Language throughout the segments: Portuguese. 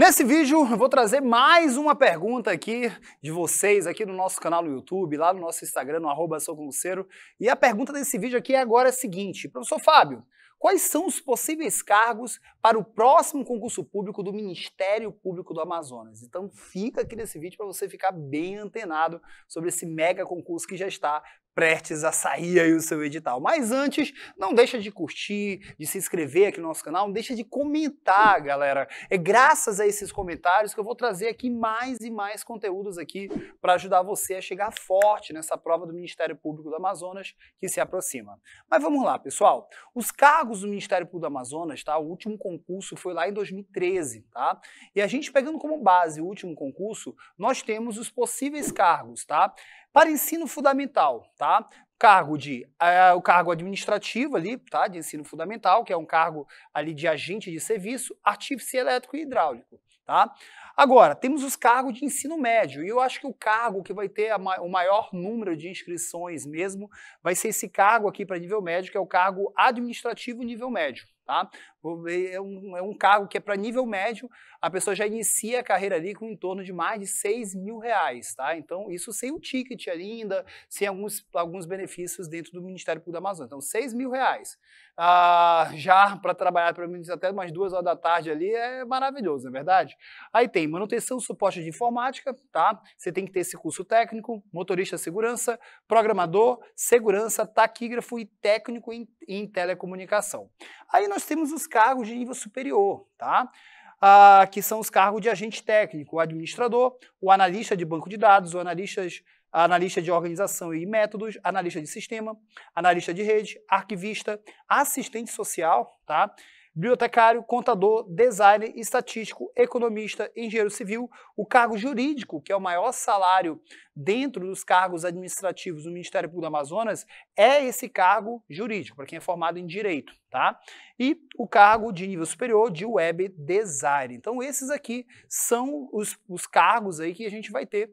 Nesse vídeo eu vou trazer mais uma pergunta aqui de vocês aqui no nosso canal no YouTube, lá no nosso Instagram, no arroba E a pergunta desse vídeo aqui agora é a seguinte, professor Fábio, quais são os possíveis cargos para o próximo concurso público do Ministério Público do Amazonas. Então fica aqui nesse vídeo para você ficar bem antenado sobre esse mega concurso que já está prestes a sair aí o seu edital. Mas antes, não deixa de curtir, de se inscrever aqui no nosso canal, não deixa de comentar, galera. É graças a esses comentários que eu vou trazer aqui mais e mais conteúdos aqui para ajudar você a chegar forte nessa prova do Ministério Público do Amazonas que se aproxima. Mas vamos lá, pessoal. Os cargos cargos do Ministério Público do Amazonas, tá? O último concurso foi lá em 2013, tá? E a gente pegando como base o último concurso, nós temos os possíveis cargos, tá? Para ensino fundamental, tá? cargo de uh, o cargo administrativo ali, tá? De ensino fundamental, que é um cargo ali de agente de serviço, artífice elétrico e hidráulico, tá? Agora, temos os cargos de ensino médio, e eu acho que o cargo que vai ter ma o maior número de inscrições mesmo vai ser esse cargo aqui para nível médio, que é o cargo administrativo nível médio, Tá? É, um, é um cargo que é para nível médio, a pessoa já inicia a carreira ali com em torno de mais de 6 mil reais. Tá? Então, isso sem o ticket ainda, sem alguns, alguns benefícios dentro do Ministério Público da Amazônia. Então, 6 mil reais. Ah, já para trabalhar pelo menos até umas duas horas da tarde ali é maravilhoso, não é verdade? Aí tem manutenção, suporte de informática, tá? Você tem que ter esse curso técnico, motorista segurança, programador, segurança, taquígrafo e técnico em, em telecomunicação. Aí nós nós temos os cargos de nível superior, tá? Ah, que são os cargos de agente técnico, o administrador, o analista de banco de dados, o analistas, analista de organização e métodos, analista de sistema, analista de rede, arquivista, assistente social, tá? bibliotecário, contador, designer, estatístico, economista, engenheiro civil, o cargo jurídico, que é o maior salário dentro dos cargos administrativos do Ministério Público do Amazonas é esse cargo jurídico, para quem é formado em direito, tá? E o cargo de nível superior de web design. Então, esses aqui são os, os cargos aí que a gente vai ter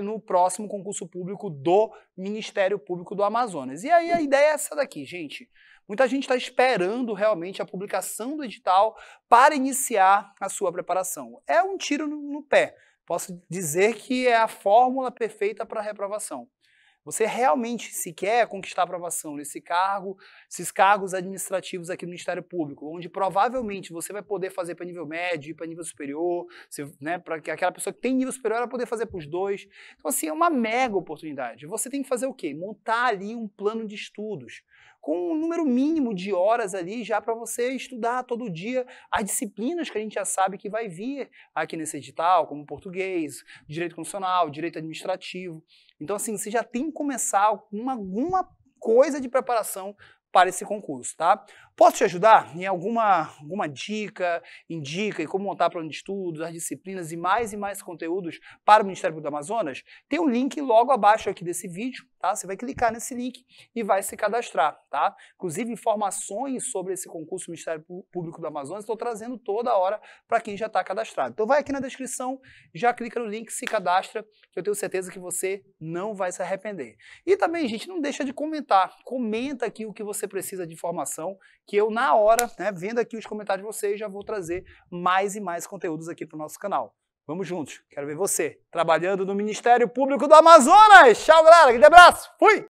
no próximo concurso público do Ministério Público do Amazonas. E aí a ideia é essa daqui, gente. Muita gente está esperando realmente a publicação do edital para iniciar a sua preparação. É um tiro no, no pé posso dizer que é a fórmula perfeita para a reprovação. Você realmente se quer conquistar aprovação nesse cargo, esses cargos administrativos aqui no Ministério Público, onde provavelmente você vai poder fazer para nível médio, para nível superior, né, para aquela pessoa que tem nível superior ela poder fazer para os dois. Então assim, é uma mega oportunidade. Você tem que fazer o quê? Montar ali um plano de estudos, com um número mínimo de horas ali já para você estudar todo dia as disciplinas que a gente já sabe que vai vir aqui nesse edital, como português, direito constitucional, direito administrativo. Então, assim, você já tem que começar com alguma coisa de preparação para esse concurso, tá? Posso te ajudar em alguma, alguma dica, indica e como montar plano de estudos, as disciplinas e mais e mais conteúdos para o Ministério Público do Amazonas? Tem um link logo abaixo aqui desse vídeo, tá? Você vai clicar nesse link e vai se cadastrar, tá? Inclusive, informações sobre esse concurso Ministério Público do Amazonas, estou trazendo toda hora para quem já está cadastrado. Então vai aqui na descrição, já clica no link, se cadastra, que eu tenho certeza que você não vai se arrepender. E também, gente, não deixa de comentar. Comenta aqui o que você precisa de informação, que eu na hora, né, vendo aqui os comentários de vocês, já vou trazer mais e mais conteúdos aqui para o nosso canal. Vamos juntos. Quero ver você trabalhando no Ministério Público do Amazonas. Tchau, galera. Grande abraço. Fui!